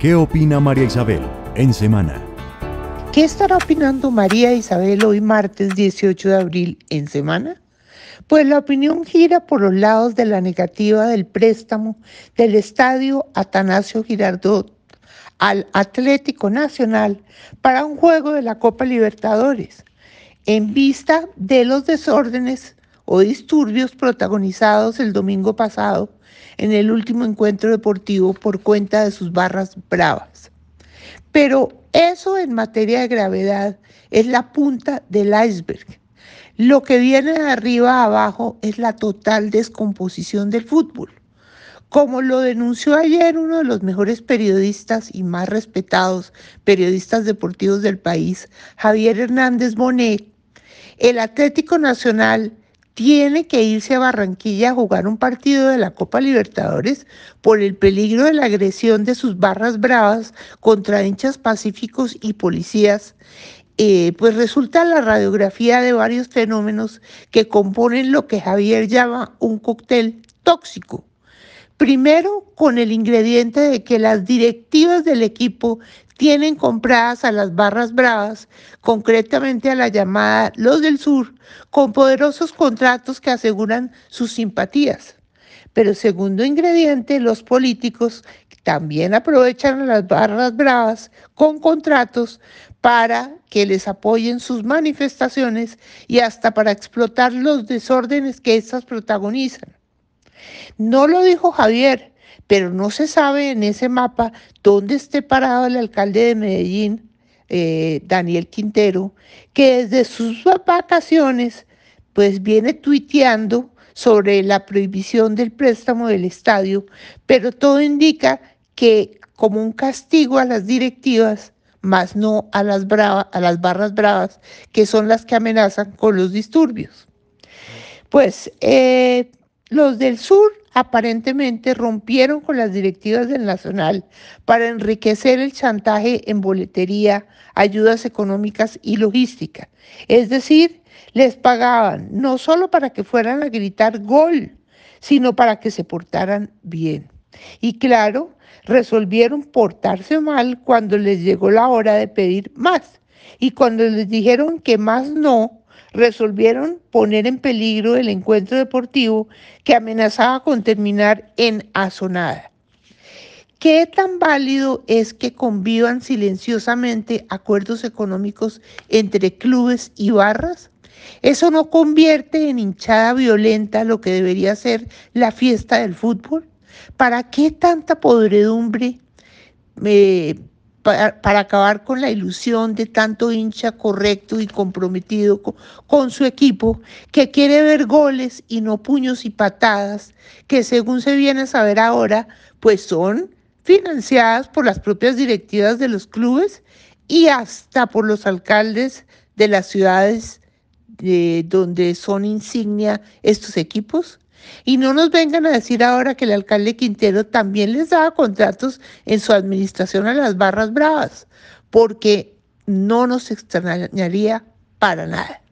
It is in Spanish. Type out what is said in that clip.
¿Qué opina María Isabel en semana? ¿Qué estará opinando María Isabel hoy martes 18 de abril en semana? Pues la opinión gira por los lados de la negativa del préstamo del estadio Atanasio Girardot al Atlético Nacional para un juego de la Copa Libertadores, en vista de los desórdenes o disturbios protagonizados el domingo pasado en el último encuentro deportivo por cuenta de sus barras bravas. Pero eso en materia de gravedad es la punta del iceberg. Lo que viene de arriba a abajo es la total descomposición del fútbol. Como lo denunció ayer uno de los mejores periodistas y más respetados periodistas deportivos del país, Javier Hernández Bonet, el Atlético Nacional tiene que irse a Barranquilla a jugar un partido de la Copa Libertadores por el peligro de la agresión de sus barras bravas contra hinchas pacíficos y policías, eh, pues resulta la radiografía de varios fenómenos que componen lo que Javier llama un cóctel tóxico. Primero, con el ingrediente de que las directivas del equipo tienen compradas a las barras bravas, concretamente a la llamada Los del Sur, con poderosos contratos que aseguran sus simpatías. Pero segundo ingrediente, los políticos también aprovechan a las barras bravas con contratos para que les apoyen sus manifestaciones y hasta para explotar los desórdenes que estas protagonizan. No lo dijo Javier, pero no se sabe en ese mapa dónde esté parado el alcalde de Medellín, eh, Daniel Quintero, que desde sus vacaciones pues viene tuiteando sobre la prohibición del préstamo del estadio, pero todo indica que como un castigo a las directivas, más no a las, a las barras bravas, que son las que amenazan con los disturbios. Pues eh, los del sur aparentemente rompieron con las directivas del Nacional para enriquecer el chantaje en boletería, ayudas económicas y logística. Es decir, les pagaban no solo para que fueran a gritar gol, sino para que se portaran bien. Y claro, resolvieron portarse mal cuando les llegó la hora de pedir más. Y cuando les dijeron que más no, resolvieron poner en peligro el encuentro deportivo que amenazaba con terminar en azonada. ¿Qué tan válido es que convivan silenciosamente acuerdos económicos entre clubes y barras? ¿Eso no convierte en hinchada violenta lo que debería ser la fiesta del fútbol? ¿Para qué tanta podredumbre Me eh, para, acabar con la ilusión de tanto hincha correcto y comprometido con, su equipo, que quiere ver goles y no puños y patadas, que según se viene a saber ahora, pues son financiadas por las propias directivas de los clubes y hasta por los alcaldes de las ciudades de donde son insignia estos equipos. Y no nos vengan a decir ahora que el alcalde Quintero también les daba contratos en su administración a las barras bravas, porque no nos extrañaría para nada.